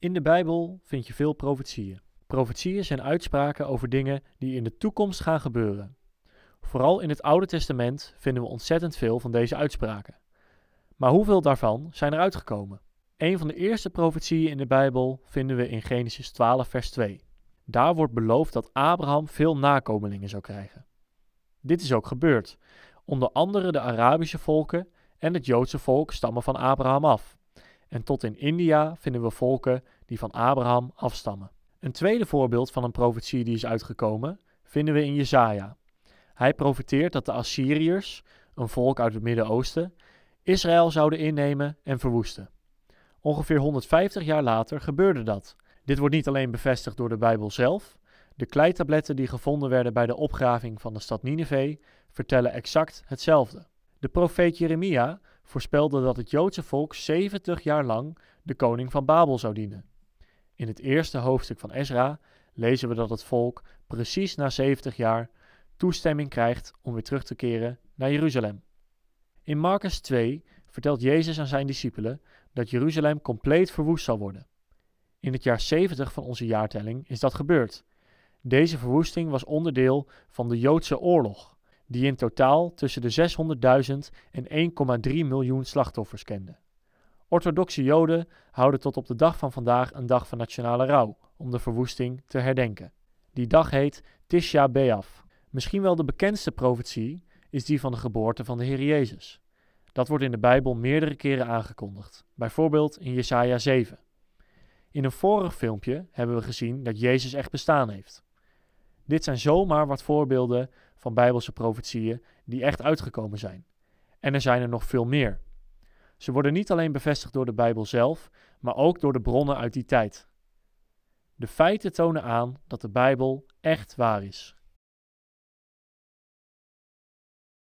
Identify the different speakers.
Speaker 1: In de Bijbel vind je veel profetieën. Profetieën zijn uitspraken over dingen die in de toekomst gaan gebeuren. Vooral in het Oude Testament vinden we ontzettend veel van deze uitspraken. Maar hoeveel daarvan zijn er uitgekomen? Een van de eerste profetieën in de Bijbel vinden we in Genesis 12, vers 2. Daar wordt beloofd dat Abraham veel nakomelingen zou krijgen. Dit is ook gebeurd. Onder andere de Arabische volken en het Joodse volk stammen van Abraham af. En tot in India vinden we volken die van Abraham afstammen. Een tweede voorbeeld van een profetie die is uitgekomen vinden we in Jesaja. Hij profeteert dat de Assyriërs, een volk uit het Midden-Oosten, Israël zouden innemen en verwoesten. Ongeveer 150 jaar later gebeurde dat. Dit wordt niet alleen bevestigd door de Bijbel zelf. De kleitabletten die gevonden werden bij de opgraving van de stad Nineveh vertellen exact hetzelfde. De profeet Jeremia voorspelde dat het Joodse volk 70 jaar lang de koning van Babel zou dienen. In het eerste hoofdstuk van Ezra lezen we dat het volk precies na 70 jaar toestemming krijgt om weer terug te keren naar Jeruzalem. In Marcus 2 vertelt Jezus aan zijn discipelen dat Jeruzalem compleet verwoest zal worden. In het jaar 70 van onze jaartelling is dat gebeurd. Deze verwoesting was onderdeel van de Joodse oorlog die in totaal tussen de 600.000 en 1,3 miljoen slachtoffers kende. Orthodoxe Joden houden tot op de dag van vandaag een dag van nationale rouw om de verwoesting te herdenken. Die dag heet Tisha Beaf. Misschien wel de bekendste profetie is die van de geboorte van de Heer Jezus. Dat wordt in de Bijbel meerdere keren aangekondigd, bijvoorbeeld in Jesaja 7. In een vorig filmpje hebben we gezien dat Jezus echt bestaan heeft. Dit zijn zomaar wat voorbeelden van Bijbelse profetieën die echt uitgekomen zijn. En er zijn er nog veel meer. Ze worden niet alleen bevestigd door de Bijbel zelf, maar ook door de bronnen uit die tijd. De feiten tonen aan dat de Bijbel echt waar is.